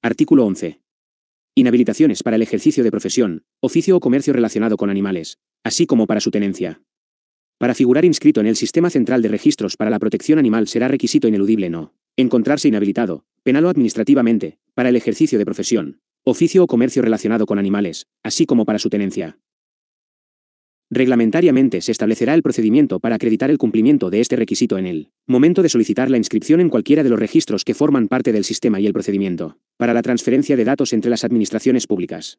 Artículo 11. Inhabilitaciones para el ejercicio de profesión, oficio o comercio relacionado con animales, así como para su tenencia. Para figurar inscrito en el Sistema Central de Registros para la Protección Animal será requisito ineludible no encontrarse inhabilitado, penal o administrativamente, para el ejercicio de profesión, oficio o comercio relacionado con animales, así como para su tenencia. Reglamentariamente se establecerá el procedimiento para acreditar el cumplimiento de este requisito en el momento de solicitar la inscripción en cualquiera de los registros que forman parte del sistema y el procedimiento para la transferencia de datos entre las administraciones públicas.